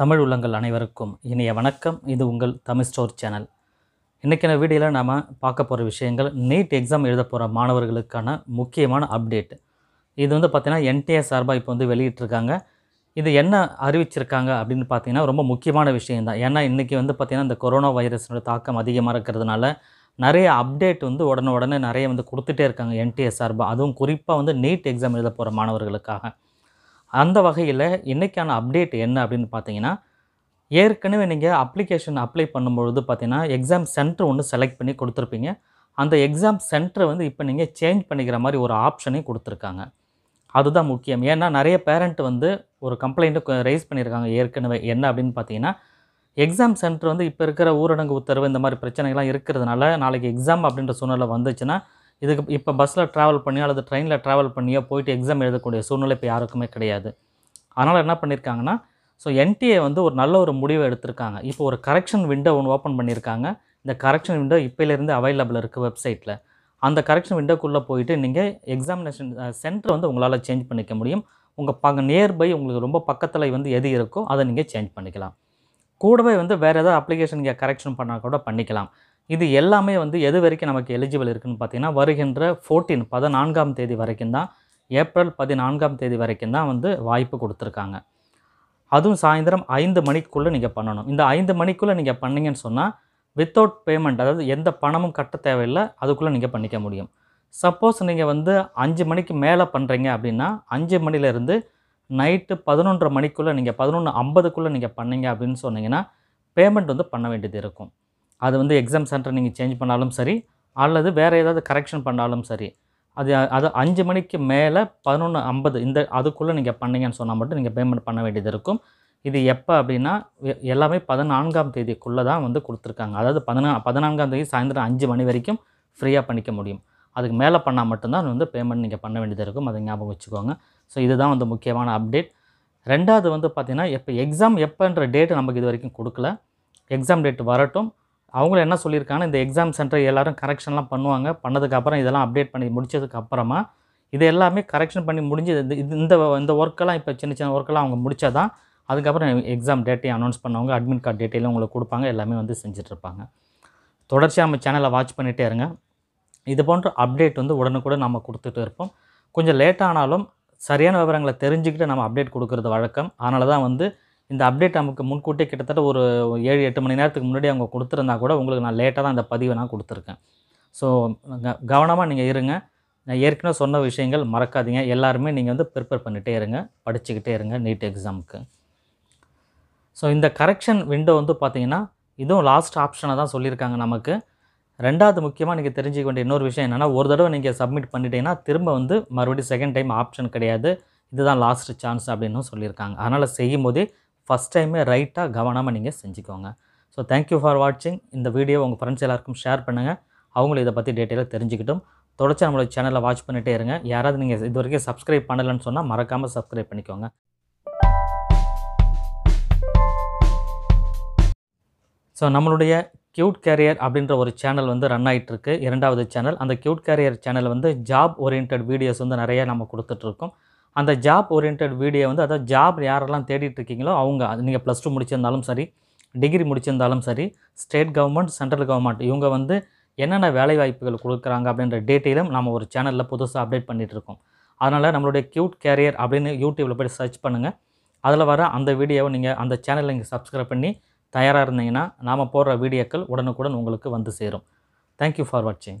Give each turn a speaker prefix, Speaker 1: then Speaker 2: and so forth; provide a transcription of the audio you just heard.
Speaker 1: தமிழ் உள்ளங்கள் அனைவருக்கும் இனிய வணக்கம் இது உங்கள் தமிழ் ஸ்டோர் சேனல் இன்றைக்கான வீடியோவில் நாம் பார்க்க போகிற விஷயங்கள் நீட் எக்ஸாம் எழுத போகிற மாணவர்களுக்கான முக்கியமான அப்டேட் இது வந்து பார்த்திங்கன்னா என்டிஏ சார்பாக இப்போ வந்து வெளியிட்டிருக்காங்க இது என்ன அறிவிச்சிருக்காங்க அப்படின்னு பார்த்தீங்கன்னா ரொம்ப முக்கியமான விஷயம் தான் ஏன்னா இன்றைக்கி வந்து பார்த்திங்கன்னா இந்த கொரோனா வைரஸினோட தாக்கம் அதிகமாக இருக்கிறதுனால நிறைய அப்டேட் வந்து உடனே உடனே நிறைய வந்து கொடுத்துட்டே இருக்காங்க என்டிஏ சார்பாக அதுவும் குறிப்பாக வந்து நீட் எக்ஸாம் எழுத போகிற மாணவர்களுக்காக அந்த வகையில் இன்றைக்கான அப்டேட் என்ன அப்படின்னு பார்த்தீங்கன்னா ஏற்கனவே நீங்கள் அப்ளிகேஷன் அப்ளை பண்ணும்பொழுது பார்த்தீங்கன்னா எக்ஸாம் சென்டர் ஒன்று செலக்ட் பண்ணி கொடுத்துருப்பீங்க அந்த எக்ஸாம் சென்டரை வந்து இப்போ நீங்கள் சேஞ்ச் பண்ணிக்கிற மாதிரி ஒரு ஆப்ஷனையும் கொடுத்துருக்காங்க அதுதான் முக்கியம் ஏன்னா நிறைய பேரண்ட் வந்து ஒரு கம்ப்ளைண்ட்டு ரைஸ் பண்ணியிருக்காங்க ஏற்கனவே என்ன அப்படின்னு பார்த்தீங்கன்னா எக்ஸாம் சென்டர் வந்து இப்போ இருக்கிற ஊரடங்கு உத்தரவு இந்த மாதிரி பிரச்சனைகள்லாம் இருக்கிறதுனால நாளைக்கு எக்ஸாம் அப்படின்ற சூழ்நிலை வந்துச்சுன்னா இதுக்கு இப்போ பஸ்ஸில் ட்ராவல் பண்ணியோ அல்லது ட்ரெயினில் ட்ராவல் பண்ணியோ போயிட்டு எக்ஸாம் எழுதக்கூடிய சூழ்நிலை இப்போ யாருக்குமே கிடையாது அதனால் என்ன பண்ணியிருக்காங்கன்னா ஸோ என்டிஏ வந்து ஒரு நல்ல ஒரு முடிவை எடுத்திருக்காங்க இப்போ ஒரு கரெக்ஷன் விண்டோ ஒன்று ஓப்பன் பண்ணியிருக்காங்க இந்த கரெக்ஷன் விண்டோ இப்போலேருந்து அவைலபிள் இருக்குது வெப்சைட்டில் அந்த கரெக்ஷன் விண்டோக்குள்ளே போயிட்டு நீங்கள் எக்ஸாமினேஷன் சென்டர் வந்து உங்களால் சேஞ்ச் பண்ணிக்க முடியும் உங்கள் பங்க நியர்பை உங்களுக்கு ரொம்ப பக்கத்தில் வந்து எது இருக்கோ அதை நீங்கள் சேஞ்ச் பண்ணிக்கலாம் கூடவே வந்து வேறு ஏதாவது அப்ளிகேஷன் நீங்கள் கரெக்ஷன் பண்ணால் கூட பண்ணிக்கலாம் இது எல்லாமே வந்து எது வரைக்கும் நமக்கு எலிஜிபிள் இருக்குதுன்னு பார்த்தீங்கன்னா வருகின்ற ஃபோர்டீன் பதினான்காம் தேதி வரைக்கும் தான் ஏப்ரல் பதினான்காம் தேதி வரைக்கும் தான் வந்து வாய்ப்பு கொடுத்துருக்காங்க அதுவும் சாயந்தரம் ஐந்து மணிக்குள்ளே நீங்கள் பண்ணணும் இந்த ஐந்து மணிக்குள்ளே நீங்கள் பண்ணிங்கன்னு சொன்னால் வித்தவுட் பேமெண்ட் அதாவது எந்த பணமும் கட்ட தேவையில்லை அதுக்குள்ளே நீங்கள் பண்ணிக்க முடியும் சப்போஸ் நீங்கள் வந்து அஞ்சு மணிக்கு மேலே பண்ணுறீங்க அப்படின்னா அஞ்சு மணிலேருந்து நைட்டு பதினொன்றரை மணிக்குள்ளே நீங்கள் பதினொன்று ஐம்பதுக்குள்ளே நீங்கள் பண்ணிங்க அப்படின்னு சொன்னீங்கன்னா பேமெண்ட் வந்து பண்ண வேண்டியது இருக்கும் அது வந்து எக்ஸாம் சென்டர் நீங்கள் சேஞ்ச் பண்ணாலும் சரி அல்லது வேறு ஏதாவது கரெக்ஷன் பண்ணாலும் சரி அது அது அஞ்சு மணிக்கு மேலே பதினொன்று ஐம்பது இந்த அதுக்குள்ளே நீங்கள் பண்ணீங்கன்னு சொன்னால் மட்டும் நீங்கள் பேமெண்ட் பண்ண வேண்டியது இருக்கும் இது எப்போ அப்படின்னா எல்லாமே பதினான்காம் தேதிக்குள்ளே தான் வந்து கொடுத்துருக்காங்க அதாவது பதினா பதினான்காம் தேதி சாயந்தரம் அஞ்சு மணி வரைக்கும் ஃப்ரீயாக பண்ணிக்க முடியும் அதுக்கு மேலே பண்ணால் மட்டும்தான் வந்து பேமெண்ட் நீங்கள் பண்ண வேண்டியது இருக்கும் அதை ஞாபகம் வச்சுக்கோங்க ஸோ இதுதான் வந்து முக்கியமான அப்டேட் ரெண்டாவது வந்து பார்த்திங்கன்னா எப்போ எக்ஸாம் எப்போன்ற டேட்டு நமக்கு இது வரைக்கும் கொடுக்கல எக்ஸாம் டேட் வரட்டும் அவங்களும் என்ன சொல்லியிருக்காங்கன்னா இந்த எக்ஸாம் சென்டர் எல்லோரும் கரெக்ஷன்லாம் பண்ணுவாங்க பண்ணதுக்கப்புறம் இதெல்லாம் அப்டேட் பண்ணி அப்புறமா இது எல்லாமே கரெக்ஷன் பண்ணி முடிஞ்சு இந்த இந்த இந்த ஒர்க்கெல்லாம் இப்போ சின்ன சின்ன ஒர்க்கெல்லாம் அவங்க முடித்தா தான் அதுக்கப்புறம் எக்ஸாம் டேட்டையும் அனௌன்ஸ் பண்ணவங்க அட்மிட் கார்டு டேட்டையும் உங்களுக்கு கொடுப்பாங்க எல்லாமே வந்து செஞ்சிட்ருப்பாங்க தொடர்ச்சியாக நம்ம சேனலை வாட்ச் பண்ணிகிட்டே இருங்க இது போன்ற அப்டேட் வந்து உடனுக்குடன் நம்ம கொடுத்துட்டு இருப்போம் கொஞ்சம் லேட்டானாலும் சரியான விவரங்களை தெரிஞ்சுக்கிட்டு நம்ம அப்டேட் கொடுக்குறது வழக்கம் அதனால தான் வந்து இந்த அப்டேட் நமக்கு முன்கூட்டியே கிட்டத்தட்ட ஒரு ஏழு எட்டு மணி நேரத்துக்கு முன்னாடி அவங்க கொடுத்துருந்தா கூட உங்களுக்கு நான் லேட்டாக தான் இந்த பதிவை நான் கொடுத்துருக்கேன் ஸோ கவனமாக நீங்கள் இருங்க நான் ஏற்கனவே சொன்ன விஷயங்கள் மறக்காதீங்க எல்லாருமே நீங்கள் வந்து ப்ரிப்பேர் பண்ணிகிட்டே இருங்க படிச்சுக்கிட்டே இருங்க நீட் எக்ஸாமுக்கு ஸோ இந்த கரெக்ஷன் விண்டோ வந்து பார்த்தீங்கன்னா இதுவும் லாஸ்ட் ஆப்ஷனை தான் சொல்லியிருக்காங்க நமக்கு ரெண்டாவது முக்கியமாக நீங்கள் தெரிஞ்சிக்க வேண்டிய இன்னொரு விஷயம் என்னென்னா ஒரு தடவை நீங்கள் சப்மிட் பண்ணிட்டீங்கன்னா திரும்ப வந்து மறுபடியும் செகண்ட் டைம் ஆப்ஷன் கிடையாது இதுதான் லாஸ்ட் சான்ஸ் அப்படின்னு சொல்லியிருக்காங்க அதனால் செய்யும் போதே ஃபஸ்ட் டைமே ரைட்டாக கவனமாக நீங்கள் செஞ்சுக்கோங்க ஸோ தேங்க்யூ ஃபார் வாட்சிங் இந்த வீடியோ உங்கள் ஃப்ரெண்ட்ஸ் எல்லாருக்கும் ஷேர் பண்ணுங்கள் அவங்களும் இதை பற்றி டீட்டெயிலாக தெரிஞ்சுக்கிட்டும் தொடர்ச்சி நம்மளோட சேனலை வாட்ச் பண்ணிகிட்டே இருங்க யாராவது நீங்கள் இது வரைக்கும் சப்ஸ்கிரைப் பண்ணலன்னு சொன்னால் மறக்காமல் சப்ஸ்கிரைப் பண்ணிக்கோங்க ஸோ நம்மளுடைய க்யூட் கேரியர் அப்படின்ற ஒரு சேனல் வந்து ரன் ஆகிட்டுருக்கு இரண்டாவது சேனல் அந்த கியூட் கேரியர் சேனல் வந்து ஜாப் ஓரியன்ட் வீடியோஸ் வந்து நிறைய நம்ம கொடுத்துட்ருக்கோம் அந்த ஜாப் ஓரியன்ட் வீடியோ வந்து அதாவது ஜாப் யாரெல்லாம் தேடிட்டு இருக்கீங்களோ அவங்க அது நீங்கள் ப்ளஸ் டூ முடிச்சிருந்தாலும் சரி டிகிரி முடிச்சிருந்தாலும் சரி ஸ்டேட் கவர்மெண்ட் சென்ட்ரல் கவர்மெண்ட் இவங்க வந்து என்னென்ன வேலை வாய்ப்புகள் கொடுக்குறாங்க அப்படின்ற டீட்டெயிலும் நம்ம ஒரு சேனலில் புதுசாக அப்டேட் பண்ணிகிட்ருக்கோம் அதனால் நம்மளுடைய க்யூட் கேரியர் அப்படின்னு யூடியூப்பில் போய் சர்ச் பண்ணுங்கள் அதில் வர அந்த வீடியோவை நீங்கள் அந்த சேனலில் நீங்கள் சப்ஸ்கிரைப் பண்ணி தயாராக இருந்தீங்கன்னா நாம் போடுற வீடியோக்கள் உடனுக்குடன் உங்களுக்கு வந்து சேரும் தேங்க்யூ ஃபார் வாட்சிங்